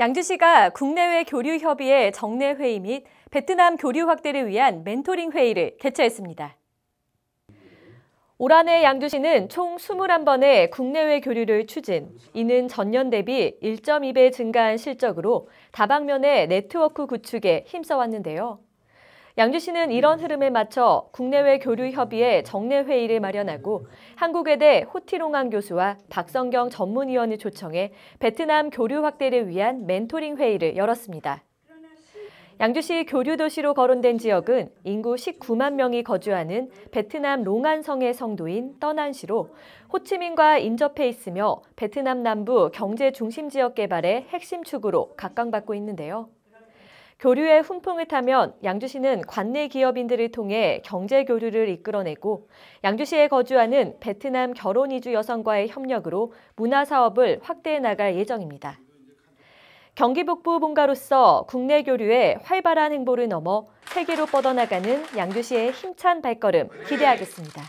양주시가 국내외 교류 협의회 정례 회의 및 베트남 교류 확대를 위한 멘토링 회의를 개최했습니다. 올 한해 양주시는 총 21번의 국내외 교류를 추진, 이는 전년 대비 1.2배 증가한 실적으로 다방면의 네트워크 구축에 힘써왔는데요. 양주시는 이런 음. 흐름에 맞춰 국내외 교류 협의회 정례 회의를 마련하고 한국외대 호티롱한 교수와 박성경 전문위원을 초청해 베트남 교류 확대를 위한 멘토링 회의를 열었습니다. 양주시 교류도시로 거론된 지역은 인구 19만 명이 거주하는 베트남 롱안성의 성도인 떠난시로 호치민과 인접해 있으며 베트남 남부 경제 중심 지역 개발의 핵심 축으로 각광받고 있는데요. 교류의 훈풍을 타면 양주시는 관내 기업인들을 통해 경제 교류를 이끌어내고 양주시에 거주하는 베트남 결혼 이주 여성과의 협력으로 문화 사업을 확대해 나갈 예정입니다. 경기 북부 본가로서 국내 교류의 활발한 행보를 넘어 세계로 뻗어나가는 양주시의 힘찬 발걸음 기대하겠습니다.